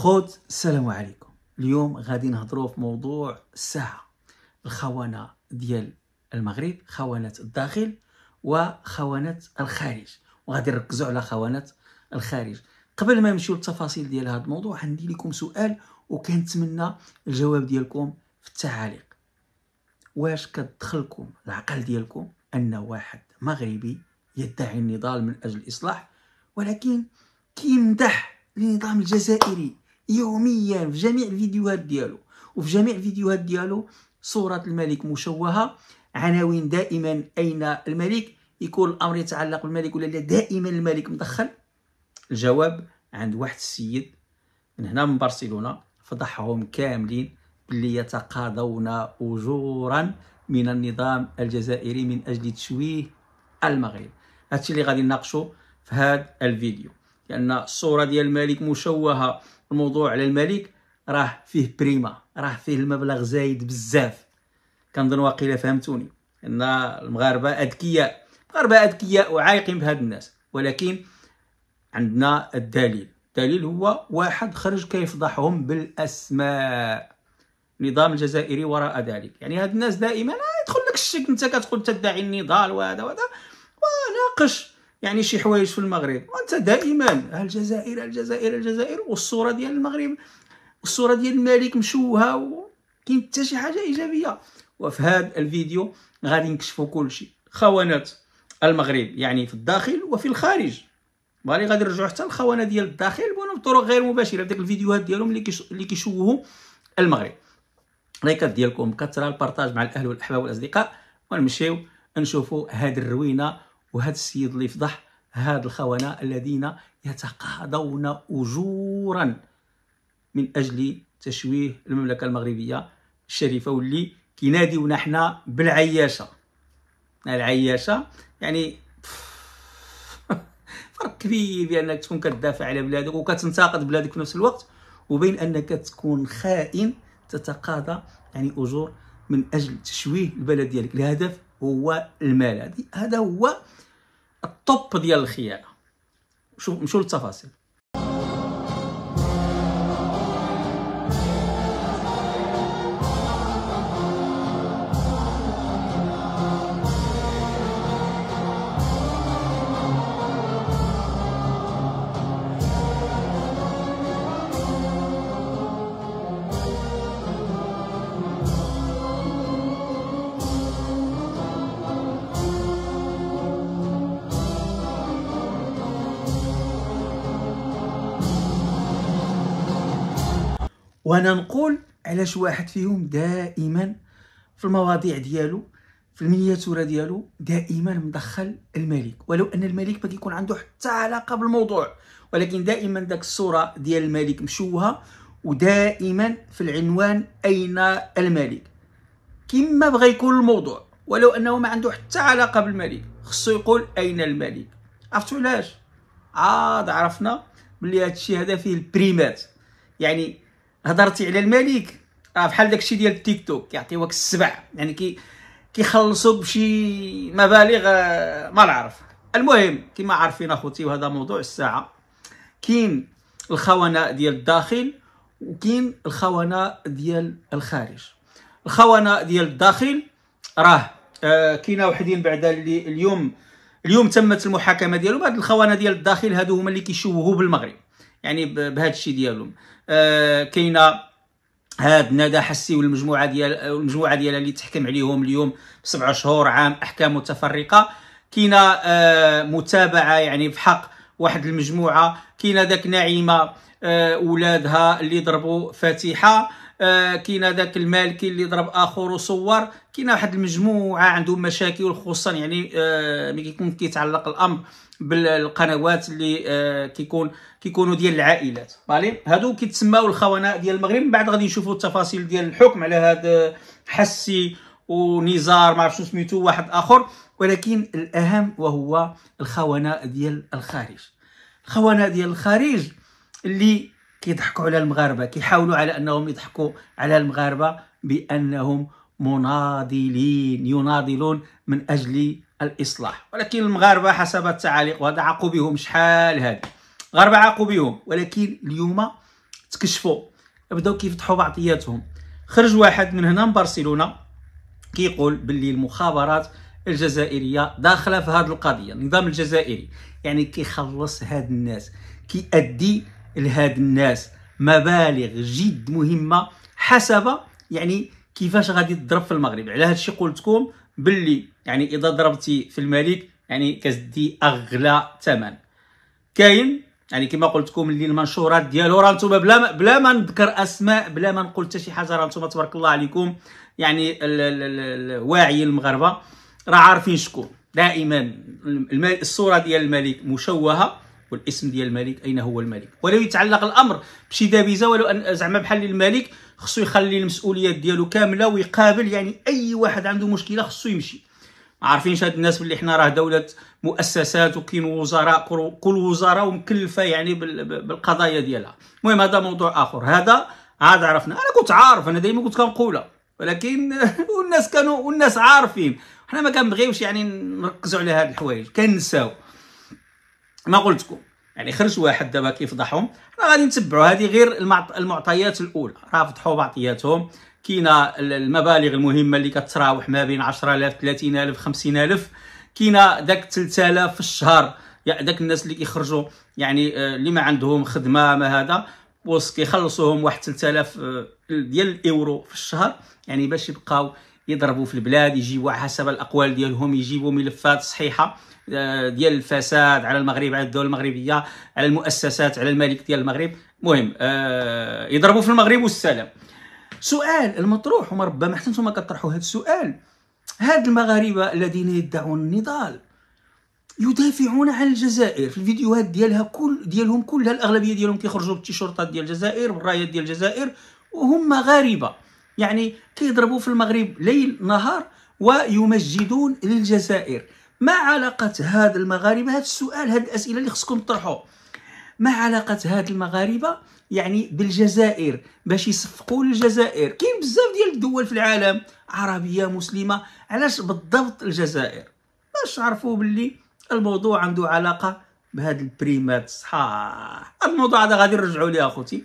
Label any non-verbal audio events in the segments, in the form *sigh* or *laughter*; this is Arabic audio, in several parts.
خوت السلام عليكم اليوم غادي نهضروا في موضوع الساعه الخونه ديال المغرب خونه الداخل وخونه الخارج وغادي نركزوا على خونه الخارج قبل ما نمشيو للتفاصيل ديال هذا الموضوع عندي لكم سؤال وكنتمنى الجواب ديالكم في التعاليق واش كتدخلكم العقل ديالكم ان واحد مغربي يدعي النضال من اجل الاصلاح ولكن كيمدح النظام الجزائري يوميا في جميع الفيديوهات ديالو وفي جميع الفيديوهات ديالو صورة الملك مشوهة عناوين دائما أين الملك يكون الأمر يتعلق بالملك ولا لا دائما الملك مدخل الجواب عند واحد السيد من هنا من برشلونة فضحهم كاملين باللي يتقاضون أجورا من النظام الجزائري من أجل تشويه المغرب هادشي اللي غادي نناقشو في هذا الفيديو لان الصوره ديال الملك مشوهه الموضوع على الملك راه فيه بريما راه فيه المبلغ زايد بزاف كنظن واقيلا فهمتوني ان المغاربه اذكياء المغاربه اذكياء وعايقين بهاد الناس ولكن عندنا الدليل الدليل هو واحد خرج كيفضحهم بالاسماء النظام الجزائري وراء ذلك يعني هاد الناس دائما آه، يدخل لك الشك انت كتقول تدعي النضال وهذا وهذا وناقش يعني شي حوايج في المغرب وانت دائما الجزائر الجزائر الجزائر والصوره ديال المغرب والصوره ديال الملك مشوهه وكاين حتى شي حاجه ايجابيه وفي هذا الفيديو غادي نكشفوا كل شيء خونات المغرب يعني في الداخل وفي الخارج بغالي غادي نرجعوا حتى الخونه ديال الداخل بطرق غير مباشره ديك الفيديوهات ديالهم اللي اللي كيشوهوا المغرب لايكات ديالكم كثره البارطاج مع الاهل والاحباب والاصدقاء ونمشيو نشوفوا هذه الروينه وهذا السيد اللي فضح هاد الخونة الذين يتقاضون أجورا من أجل تشويه المملكة المغربية الشريفة واللي كيناديونا حنا بالعياشة العياشة يعني *laughs* فرق كبير بانك تكون كتدافع على بلادك وكتنتقد بلادك في نفس الوقت وبين انك تكون خائن تتقاضى يعني اجور من اجل تشويه البلد ديالك الهدف هو المال هذا هو الطب ديال الخيانه شوف مشوا للتفاصيل وانا نقول علاش واحد فيهم دائما في المواضيع ديالو في المياتوره ديالو دائما مدخل الملك ولو ان الملك ما كيكون عنده حتى علاقه بالموضوع ولكن دائما داك الصوره ديال الملك مشوهه ودائما في العنوان اين الملك كما بغى يكون الموضوع ولو انه ما عنده حتى علاقه بالملك خصو يقول اين الملك عرفتوا علاش عاد عرفنا بلي هادشي هذا فيه البريمات يعني هضرتي على الملك راه بحال داكشي ديال التيك توك كيعطيوك السبع يعني كي كيخلصوا بشي مبالغ آه، ما نعرف المهم كما عارفين اخوتي وهذا موضوع الساعه كاين الخونه ديال الداخل وكاين الخونه ديال الخارج الخونه ديال الداخل راه آه، كاينه وحدين بعدا اللي اليوم اليوم تمت المحاكمه ديالهم هاد الخونه ديال الداخل هادو هما اللي كيشوهوا بالمغرب يعني بهذا الشيء ديالهم آه، كاينه هاد ندى حسي والمجموعه ديال المجموعه ديالها اللي تحكم عليهم اليوم سبعة شهور عام احكام متفرقه كاينه آه، متابعه يعني بحق واحد المجموعه كاينه داك نعيمه آه، ولادها اللي ضربوا فاتحه كاين ذاك المالكي اللي ضرب اخر وصور كاين واحد المجموعه عندهم مشاكل خصوصا يعني ملي كيكون كيتعلق الامر بالقنوات اللي آه، كيكون كيكونوا ديال العائلات فالي هادو كيتسماو الخونه ديال المغرب من بعد غادي نشوفوا التفاصيل ديال الحكم على هذا آه، حسي ونزار ما عرفتش سميتو واحد اخر ولكن الاهم وهو الخونه ديال الخارج الخونه ديال الخارج اللي كيضحكوا على المغاربه كيحاولوا على انهم يضحكوا على المغاربه بانهم مناضلين يناضلون من اجل الاصلاح ولكن المغاربه حسب التعاليق وهذا عاقوا بهم شحال هذا المغاربه عاقوا بهم ولكن اليوم تكشفوا بداو كيفتحوا بعضياتهم خرج واحد من هنا من برشلونه كيقول باللي المخابرات الجزائريه داخله في هذه القضيه النظام الجزائري يعني كيخلص هاد الناس كيأدي لهاد الناس مبالغ جد مهمه حسب يعني كيفاش غادي تضرب في المغرب على هادشي قلتكم باللي يعني اذا ضربتي في الملك يعني كتدي اغلى ثمن كاين يعني كما قلت لكم اللي المنشورات ديالو راه نتوما بلا ما بلا ما نذكر اسماء بلا ما نقول حتى شي حاجه راه نتوما تبارك الله عليكم يعني الواعي المغاربه راه عارفين شكون دائما الصوره ديال الملك مشوهه والاسم ديال الملك اين هو الملك ولو يتعلق الامر بشي دابيزه ولو ان زعما بحال الملك خصو يخلي المسؤوليات ديالو كامله ويقابل يعني اي واحد عنده مشكله خصو يمشي عارفين شاد الناس باللي حنا راه دوله مؤسسات وكاين وزراء كل وزاره ومكلفة يعني بالقضايا ديالها المهم هذا موضوع اخر هذا عاد عرفنا انا كنت عارف انا دائما كنت كنقولها ولكن *laughs* والناس كانوا والناس عارفين حنا ما كنبغيوش يعني نركزوا على هاد الحوايج كنساو ما قلتكم يعني خرج واحد دابا كيفضحهم حنا غادي نتبعوا هذه غير المعطيات الاولى راه فضحوا بعطياتهم كاينه المبالغ المهمه اللي كتراوح ما بين 10000 30000 50000 كاينه داك 3000 في الشهر يعني داك الناس اللي كيخرجوا يعني آه، اللي ما عندهم خدمه ما هذا وسط كيخلصوهم واحد 3000 آه، ديال الايورو في الشهر يعني باش يبقاو يضربوا في البلاد يجيبوا حسب الاقوال ديالهم يجيبوا ملفات صحيحه آه، ديال الفساد على المغرب على الدول المغربيه على المؤسسات على الملك ديال المغرب المهم آه، يضربوا في المغرب والسلام سؤال المطروح وما ربما حتى نتوما كطرحوا هذا السؤال هاد المغاربه الذين يدعون النضال يدافعون عن الجزائر في الفيديوهات ديالها كل ديالهم كلها الاغلبيه ديالهم كيخرجوا بالتيشورتات ديال الجزائر بالرايات ديال الجزائر وهم مغاربه يعني كيضربوا في المغرب ليل نهار ويمجدون للجزائر ما علاقة هاد المغاربة هذا السؤال هاد الأسئلة اللي خصكم تطرحوه ما علاقة هاد المغاربة يعني بالجزائر باش يصفقوا للجزائر كاين بزاف ديال الدول في العالم عربية مسلمة علاش بالضبط الجزائر باش عرفوا باللي الموضوع عنده علاقة بهاد البريمات صح الموضوع هذا غادي نرجعوا ليه اخوتي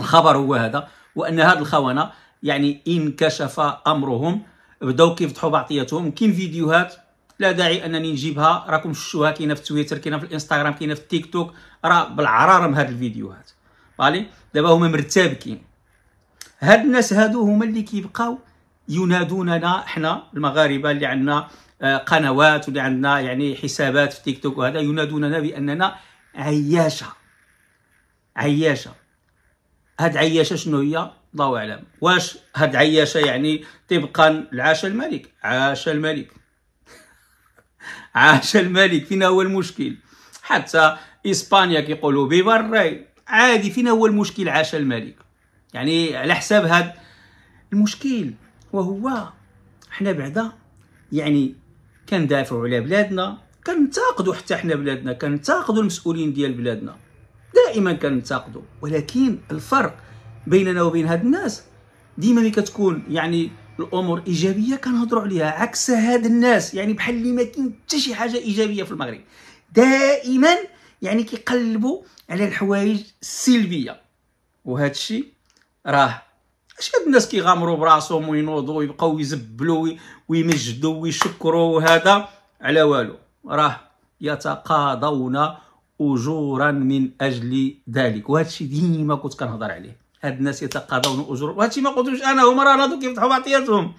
الخبر هو هذا وان هاد الخونه يعني انكشف امرهم بداو كيفتحوا بعطياتهم كاين فيديوهات لا داعي انني نجيبها راكم شفتوها كاينه في تويتر كاينه في الانستغرام كاينه في التيك توك راه بالعرارم هاد الفيديوهات فالي دابا هما مرتبكين هاد الناس هادو هما اللي كيبقاو ينادوننا حنا المغاربه اللي عندنا آه، قنوات واللي عندنا يعني حسابات في تيك توك وهذا ينادوننا باننا عياشه عياشه هاد عياشه شنو هي الله اعلم واش هاد عياشه يعني طبقا لعاش الملك عاش الملك *laughs* عاش الملك فينا هو المشكل حتى اسبانيا كيقولوا بيبري عادي فينا هو المشكل عاش الملك يعني على حساب هاد المشكل وهو حنا بعدا يعني كندافعوا على بلادنا كنتاقدوا حتى حنا بلادنا كنتاقدوا المسؤولين ديال بلادنا دائما كننتقدوا ولكن الفرق بيننا وبين هاد الناس ديما ملي كتكون يعني الامور ايجابيه كنهضروا عليها عكس هاد الناس يعني بحال اللي ما كاين حتى شي حاجه ايجابيه في المغرب دائما يعني كيقلبوا على الحوايج السلبيه وهذا الشيء راه اش هاد الناس كيغامروا براسهم وينوضوا ويبقاو يزبلوا ويمجدوا ويشكروا وهذا على والو راه يتقاضون اجورا من اجل ذلك وهذا الشيء ديما كنت كنهضر عليه هاد الناس يتقاضون اجور وهذا الشيء ما قلتوش انا هما راه ناضوا كيفتحوا بعطياتهم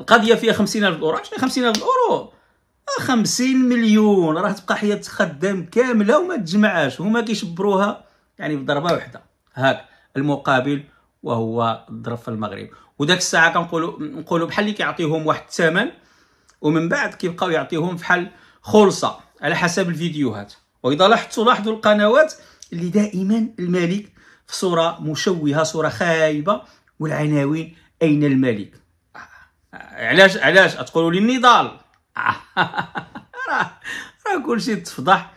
القضيه فيها 50000 اورو شنو 50000 اورو 50 مليون راه تبقى حياه خدام كامله وما تجمعاش هما كيشبروها يعني بضربه واحده هاك المقابل وهو الضرب في المغرب وداك الساعه كنقولوا نقولوا بحال اللي كيعطيهم واحد الثمن ومن بعد كيبقاو يعطيهم بحال خلصه على حسب الفيديوهات واذا لاحظت لاحظوا القنوات اللي دائما الملك في صوره مشوهه صوره خايبه والعناوين اين الملك علاش علاش تقولوا لي النضال *laughs* راه كل كلشي تفضح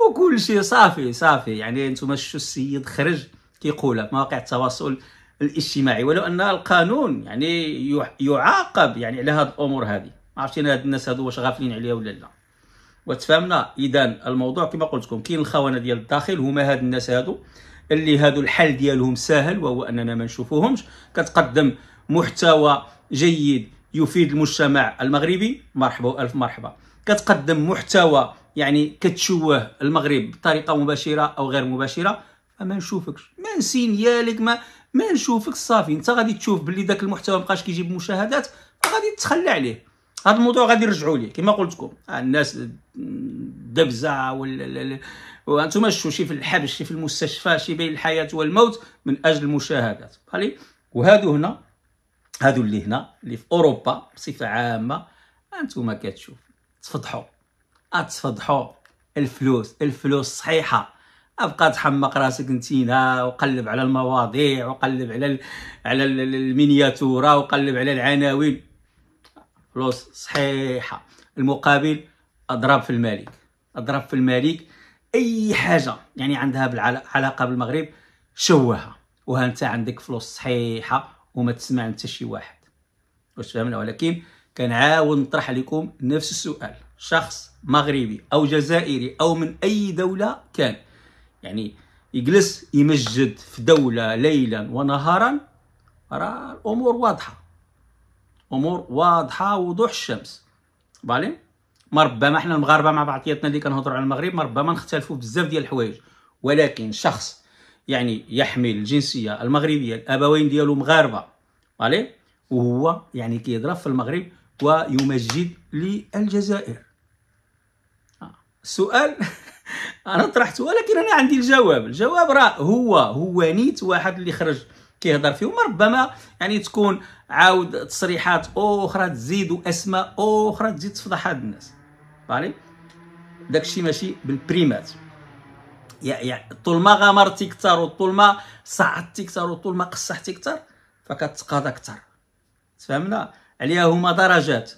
وكلشي صافي صافي يعني انتم شفتوا السيد خرج كيقولها في مواقع التواصل الاجتماعي ولو ان القانون يعني يعاقب يعني على هاد الامور هذه ما عرفتش انا هاد الناس هادو واش غافلين عليها ولا لا وتفهمنا اذا الموضوع كما قلت لكم كاين الخونه ديال الداخل هما هاد الناس هادو اللي هادو الحل ديالهم ساهل وهو اننا ما نشوفوهمش كتقدم محتوى جيد يفيد المجتمع المغربي مرحبا والف مرحبا كتقدم محتوى يعني كتشوه المغرب بطريقه مباشره او غير مباشره ما نشوفكش ما نسينيالك ما ما نشوفك صافي انت غادي تشوف بلي داك المحتوى مابقاش كيجيب مشاهدات غادي تتخلى عليه هذا الموضوع غادي يرجعوا ليه كما قلت لكم آه، الناس الدبزه وال وانتم شي في الحبس شي في المستشفى شي بين الحياه والموت من اجل المشاهدات بحالي وهادو هنا هادو اللي هنا اللي في اوروبا بصفه عامه انتم كتشوف تفضحوا اتفضحوا الفلوس الفلوس صحيحه ابقى تحمق راسك نتينا وقلب على المواضيع وقلب على على المينياتوره وقلب على العناوين فلوس صحيحه المقابل اضرب في الملك اضرب في الملك اي حاجه يعني عندها علاقه بالمغرب شوهها وها انت عندك فلوس صحيحه وما تسمع انت شي واحد واش فهمنا ولكن كنعاود نطرح لكم نفس السؤال شخص مغربي او جزائري او من اي دوله كان يعني يجلس يمجد في دوله ليلا ونهارا راه الامور واضحه امور واضحه وضوح الشمس بالي ما ربما حنا المغاربه مع بعضياتنا اللي كنهضروا على المغرب ما ربما نختلفوا بزاف ديال الحوايج ولكن شخص يعني يحمل الجنسيه المغربيه الابوين ديالو مغاربه بالي وهو يعني كيضرب في المغرب ويمجد للجزائر السؤال *laughs* انا طرحته ولكن انا عندي الجواب الجواب راه هو هو نيت واحد اللي خرج كيهضر فيهم ربما يعني تكون عاود تصريحات اخرى تزيد اسماء اخرى تزيد تفضح هاد الناس فهمتي داكشي ماشي بالبريمات يا طول ما غمرتي كثر وطول ما صعدتي كثر وطول ما قصحتي كثر فكتقاضى اكثر تفهمنا عليها هما درجات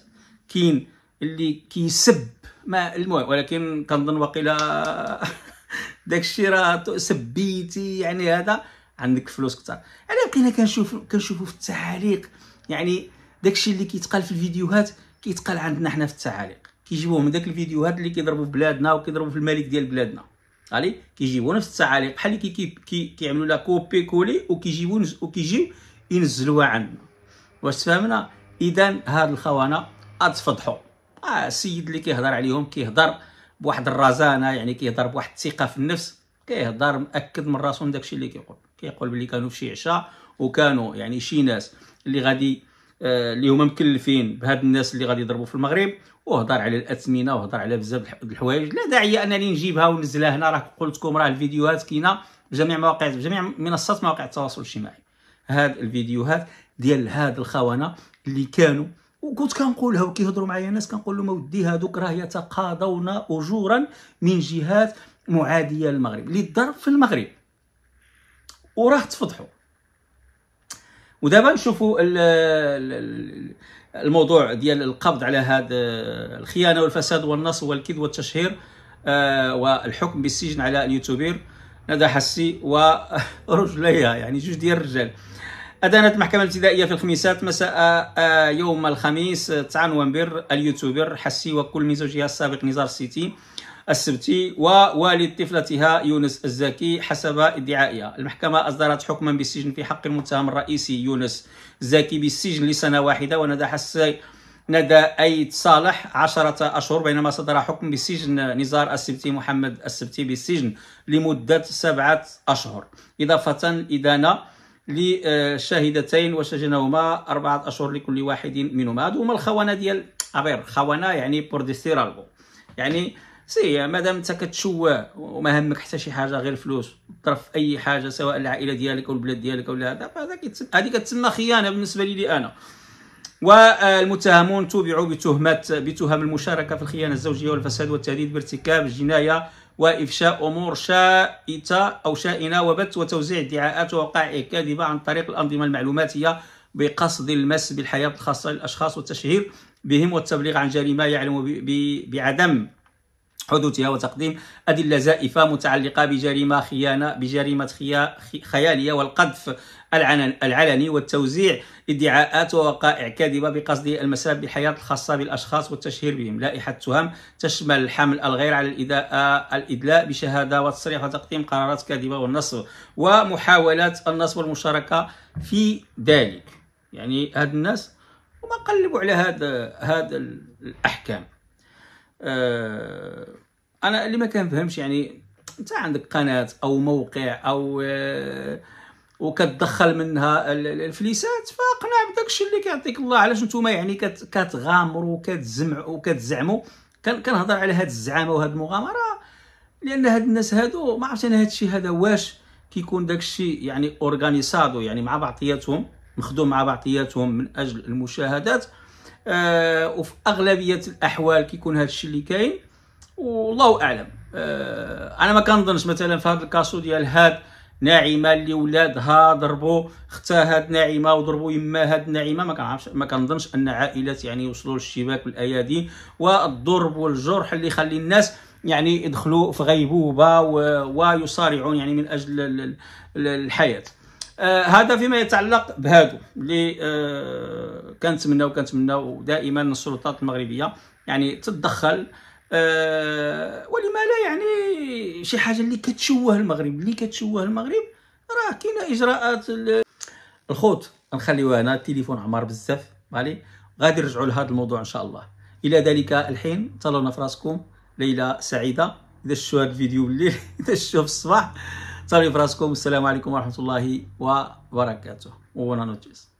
كاين اللي كيسب ما المهم ولكن كنظن وقيلا *laughs* داكشي راه سبيتي يعني هذا عندك فلوس كثر انا بقينا كنشوف كنشوفوا في التعاليق يعني داكشي اللي كيتقال في الفيديوهات كيتقال عندنا حنا في التعاليق كيجيبوه من داك الفيديوهات اللي كيضربوا في بلادنا وكيضربوا في الملك ديال بلادنا علي كيجيبوا نفس التعاليق بحال كي كي كي كيعملوا لها كوبي كولي وكيجيبوا وكيجيو ينزلوها عندنا واش فهمنا اذا هاد الخونه اتفضحوا اه السيد اللي كيهضر عليهم كيهضر بواحد الرزانه يعني كيهضر بواحد الثقه في النفس كيهضر مأكد من راسو من داكشي اللي كيقول كيقول بلي كانوا في شي عشاء وكانوا يعني شي ناس اللي غادي آه، اللي هما مكلفين بهاد الناس اللي غادي يضربوا في المغرب وهضر على الاثمنه وهضر على بزاف الحوايج لا داعي انني نجيبها وننزلها هنا راه قلت لكم راه الفيديوهات كاينه بجميع مواقع بجميع منصات مواقع التواصل الاجتماعي هاد الفيديوهات ديال هاد الخونه اللي كانوا وكنت كنقولها وكيهضروا معايا ناس كنقول لهم اودي هادوك راه يتقاضون اجورا من جهات معاديه للمغرب للضرب في المغرب وراه تفضحوا ودابا نشوفوا الموضوع ديال القبض على هذا الخيانه والفساد والنصب والكذب والتشهير آه، والحكم بالسجن على اليوتيوبر ندى حسي ورجليها يعني جوج ديال الرجال أدانت المحكمة الابتدائية في الخميسات مساء آه، يوم الخميس 9 نوفمبر اليوتيوبر حسي وكل من زوجها السابق نزار السيتي السبتي ووالد طفلتها يونس الزكي حسب ادعائها المحكمة أصدرت حكما بالسجن في حق المتهم الرئيسي يونس الزكي بالسجن لسنة واحدة وندى السي ندى أيد صالح عشرة أشهر بينما صدر حكم بالسجن نزار السبتي محمد السبتي بالسجن لمدة سبعة أشهر إضافة إدانة لشاهدتين وسجنهما أربعة أشهر لكل واحد منهما هذوما هما الخونة ديال أبير خونة يعني بور يعني سير مادام انت كتشوه وما همك حتى شي حاجه غير الفلوس طرف اي حاجه سواء العائله ديالك او البلاد ديالك او هذا فهذا كيتسمى هذه كتسمى خيانه بالنسبه لي انا والمتهمون تبعوا بتهمه بتهم المشاركه في الخيانه الزوجيه والفساد والتهديد بارتكاب الجنايه وافشاء امور شائته او شائنه وبث وتوزيع ادعاءات ووقائع كاذبه عن طريق الانظمه المعلوماتيه بقصد المس بالحياه الخاصه للاشخاص والتشهير بهم والتبليغ عن جريمه يعلم بعدم حدوثها وتقديم أدلة زائفة متعلقة بجريمة خيانة بجريمة خيالية والقذف العلني والتوزيع ادعاءات ووقائع كاذبة بقصد المساب بالحياة الخاصة بالأشخاص والتشهير بهم لائحة التهم تشمل الحمل الغير على الإداء الإدلاء بشهادة وتصريح وتقديم قرارات كاذبة والنصب ومحاولة النصب والمشاركة في ذلك يعني هاد الناس وما قلبوا على هاد هاد الأحكام أه انا اللي ما كنفهمش يعني انت عندك قناه او موقع او أه وكتدخل منها الفليسات فاقنع بداكشي اللي كيعطيك الله علاش نتوما يعني كتغامروا وكتزمعوا وكتزعموا كنهضر على هاد الزعامه وهاد المغامره لان هاد الناس هادو ما عرفتش انا هادشي هذا واش كيكون داكشي يعني اورغانيسادو يعني مع بعضياتهم مخدوم مع بعضياتهم من اجل المشاهدات آه وفي اغلبيه الاحوال كيكون هذا الشيء اللي كاين والله اعلم آه انا ما كنظنش مثلا في هذا الكاسو ديال هاد ناعمه اللي ولادها ضربوا اختها هاد ناعمه وضربوا يما هاد ناعمه ما كنعرفش ما كنظنش ان عائلات يعني وصلوا للشباك والايادي والضرب والجرح اللي يخلي الناس يعني يدخلوا في غيبوبه ويصارعون يعني من اجل الحياه آه، هذا فيما يتعلق بهادو اللي آه، كنتمناو كنتمناو دائما السلطات المغربيه يعني تتدخل آه، ولما لا يعني شي حاجه اللي كتشوه المغرب اللي كتشوه المغرب راه كاينه اجراءات الخوت نخليوها هنا التليفون عمار بزاف فالي غادي نرجعوا لهذا الموضوع ان شاء الله الى ذلك الحين تلونا في راسكم ليله سعيده اذا شفتوا هذا الفيديو بالليل *laughs* اذا شفتوا في الصباح طيب راسكم السلام عليكم ورحمه الله وبركاته وبونا نوتيس